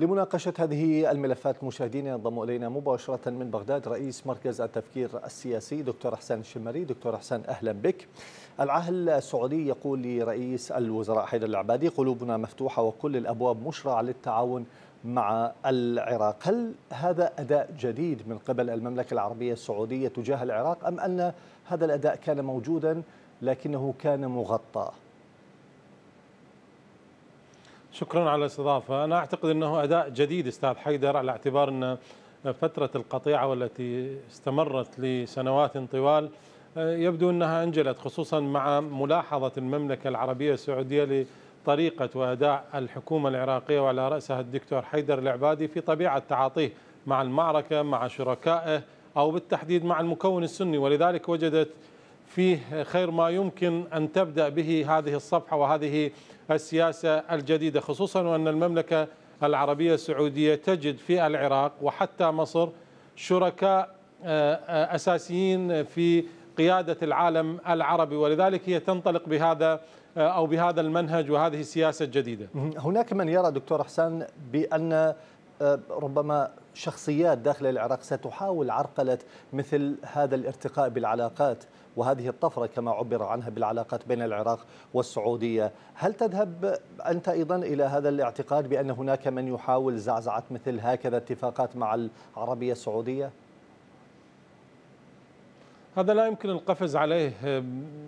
لمناقشة هذه الملفات مشاهدينا ينضم إلينا مباشرة من بغداد رئيس مركز التفكير السياسي دكتور أحسان الشمري دكتور أحسان أهلا بك العهل السعودي يقول لرئيس الوزراء حيدر العبادي قلوبنا مفتوحة وكل الأبواب مشرعة للتعاون مع العراق هل هذا أداء جديد من قبل المملكة العربية السعودية تجاه العراق أم أن هذا الأداء كان موجودا لكنه كان مغطى شكرا على الاستضافه، انا اعتقد انه اداء جديد استاذ حيدر على اعتبار ان فتره القطيعه والتي استمرت لسنوات طوال يبدو انها انجلت خصوصا مع ملاحظه المملكه العربيه السعوديه لطريقه واداء الحكومه العراقيه وعلى راسها الدكتور حيدر العبادي في طبيعه تعاطيه مع المعركه مع شركائه او بالتحديد مع المكون السني ولذلك وجدت فيه خير ما يمكن ان تبدا به هذه الصفحه وهذه السياسة الجديدة خصوصا وأن المملكة العربية السعودية تجد في العراق وحتى مصر شركاء آه، أساسيين في قيادة العالم العربي ولذلك هي تنطلق بهذا آه، أو بهذا المنهج وهذه السياسة الجديدة هناك من يرى دكتور حسان بأن ربما شخصيات داخل العراق ستحاول عرقلة مثل هذا الارتقاء بالعلاقات وهذه الطفرة كما عبر عنها بالعلاقات بين العراق والسعودية هل تذهب أنت أيضا إلى هذا الاعتقاد بأن هناك من يحاول زعزعة مثل هكذا اتفاقات مع العربية السعودية؟ هذا لا يمكن القفز عليه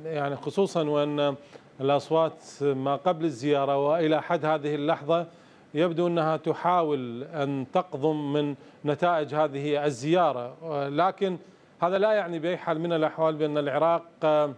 يعني خصوصا وأن الأصوات ما قبل الزيارة وإلى حد هذه اللحظة يبدو أنها تحاول أن تقضم من نتائج هذه الزيارة لكن هذا لا يعني بأي حال من الأحوال بأن العراق آه،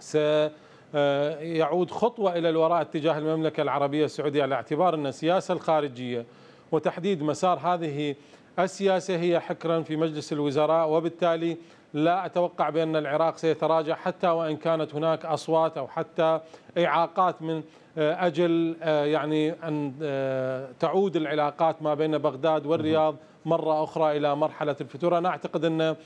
سيعود آه، خطوة إلى الوراء اتجاه المملكة العربية السعودية على اعتبار أن السياسة الخارجية وتحديد مسار هذه السياسة هي حكرا في مجلس الوزراء وبالتالي لا أتوقع بأن العراق سيتراجع حتى وإن كانت هناك أصوات أو حتى إعاقات من آه، أجل آه، يعني أن آه، تعود العلاقات ما بين بغداد والرياض مرة أخرى إلى مرحلة الفتور أنا أعتقد أن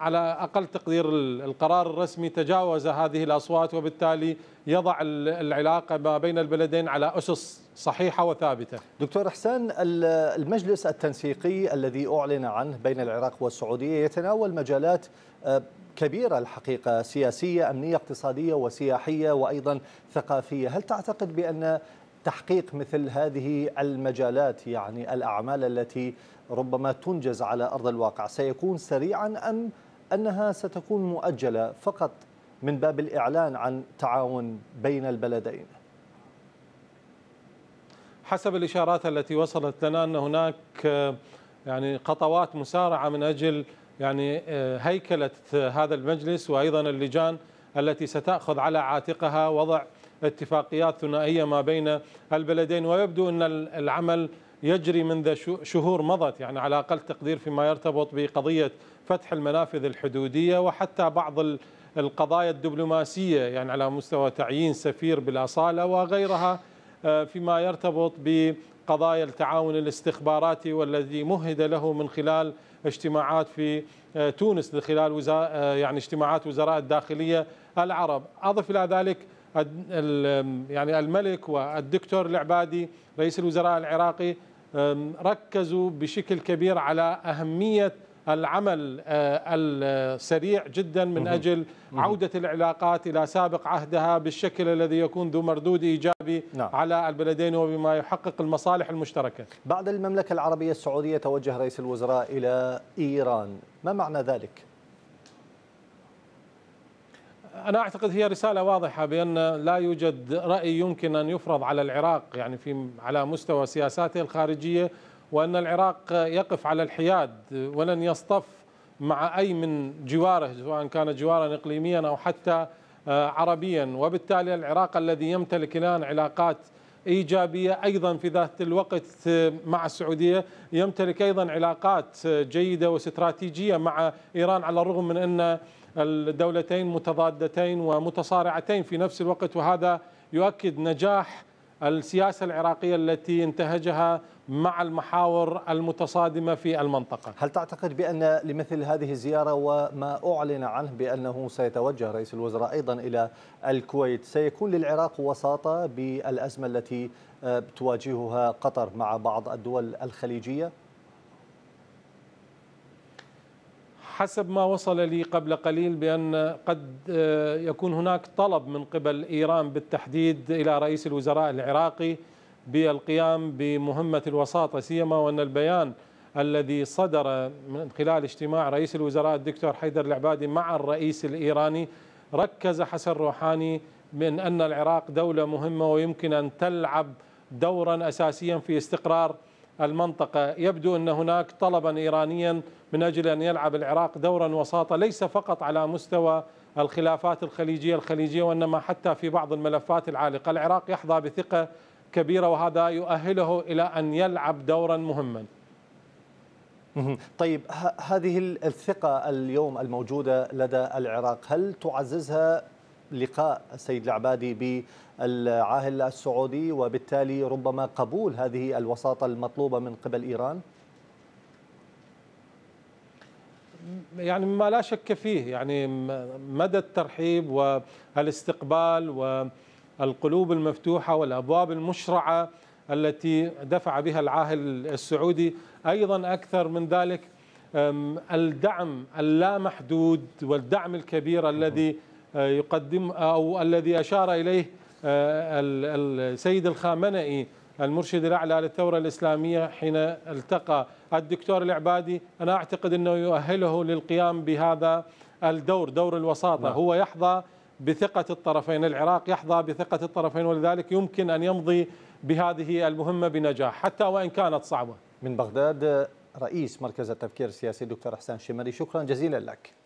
على أقل تقدير القرار الرسمي تجاوز هذه الأصوات وبالتالي يضع العلاقة ما بين البلدين على أسس صحيحة وثابتة دكتور حسان المجلس التنسيقي الذي أعلن عنه بين العراق والسعودية يتناول مجالات أه، كبيرة الحقيقة سياسية أمنية اقتصادية وسياحية وأيضا ثقافية هل تعتقد بأن تحقيق مثل هذه المجالات يعني الأعمال التي ربما تنجز على أرض الواقع سيكون سريعا أم أنها ستكون مؤجلة فقط من باب الإعلان عن تعاون بين البلدين حسب الإشارات التي وصلت لنا أن هناك يعني خطوات مسارعة من أجل يعني هيكلة هذا المجلس وأيضا اللجان التي ستأخذ على عاتقها وضع اتفاقيات ثنائية ما بين البلدين ويبدو أن العمل يجري منذ شهور مضت يعني على أقل تقدير فيما يرتبط بقضية فتح المنافذ الحدودية وحتى بعض القضايا الدبلوماسية يعني على مستوى تعيين سفير بالأصالة وغيرها آه، فيما يرتبط بقضايا التعاون الاستخباراتي والذي مهد له من خلال اجتماعات في آه، تونس من خلال آه، يعني اجتماعات وزراء الداخلية العرب أضف إلى ذلك يعني الملك والدكتور العبادي رئيس الوزراء العراقي ركزوا بشكل كبير على أهمية العمل آه، السريع جدا من أجل عودة العلاقات إلى سابق عهدها بالشكل الذي يكون ذو مردود إيجابي نعم. على البلدين وبما يحقق المصالح المشتركة بعد المملكة العربية السعودية توجه رئيس الوزراء إلى إيران ما معنى ذلك؟ أنا أعتقد هي رسالة واضحة بأن لا يوجد رأي يمكن أن يفرض على العراق يعني في على مستوى سياساته الخارجية وأن العراق يقف على الحياد ولن يصطف مع أي من جواره سواء كان جوارا إقليميا أو حتى آه، عربيا وبالتالي العراق الذي يمتلك الآن علاقات إيجابية أيضا في ذات الوقت آه، مع السعودية يمتلك أيضا علاقات آه، جيدة واستراتيجية مع إيران على الرغم من أن الدولتين متضادتين ومتصارعتين في نفس الوقت وهذا يؤكد نجاح السياسة العراقية التي انتهجها مع المحاور المتصادمة في المنطقة هل تعتقد بأن لمثل هذه الزيارة وما أعلن عنه بأنه سيتوجه رئيس الوزراء أيضا إلى الكويت سيكون للعراق وساطة بالأزمة التي آه، تواجهها قطر مع بعض الدول الخليجية؟ حسب ما وصل لي قبل قليل بأن قد آه، يكون هناك طلب من قبل إيران بالتحديد إلى رئيس الوزراء العراقي بالقيام بمهمة الوساطة سيما وأن البيان الذي صدر من خلال اجتماع رئيس الوزراء الدكتور حيدر العبادي مع الرئيس الإيراني ركز حسن روحاني من أن العراق دولة مهمة ويمكن أن تلعب دورا أساسيا في استقرار المنطقة يبدو أن هناك طلبا إيرانيا من أجل أن يلعب العراق دورا وساطة ليس فقط على مستوى الخلافات الخليجية الخليجية وإنما حتى في بعض الملفات العالقة العراق يحظى بثقة كبيرة وهذا يؤهله إلى أن يلعب دورا مهما طيب هذه الثقة اليوم الموجودة لدى العراق هل تعززها لقاء السيد العبادي بالعاهل السعودي وبالتالي ربما قبول هذه الوساطة المطلوبة من قبل إيران؟ يعني ما لا شك فيه يعني مدى الترحيب والاستقبال والقلوب المفتوحة والأبواب المشرعة التي دفع بها العاهل السعودي أيضا أكثر من ذلك الدعم اللامحدود والدعم الكبير الذي آه، يقدم أو الذي أشار إليه آه، السيد الخامنئي المرشد الأعلى للثورة الإسلامية حين التقى الدكتور العبادي أنا أعتقد أنه يؤهله للقيام بهذا الدور دور الوساطة نعم. هو يحظى بثقة الطرفين العراق يحظى بثقة الطرفين ولذلك يمكن أن يمضي بهذه المهمة بنجاح حتى وإن كانت صعبة من بغداد رئيس مركز التفكير السياسي دكتور حسان شمري شكرا جزيلا لك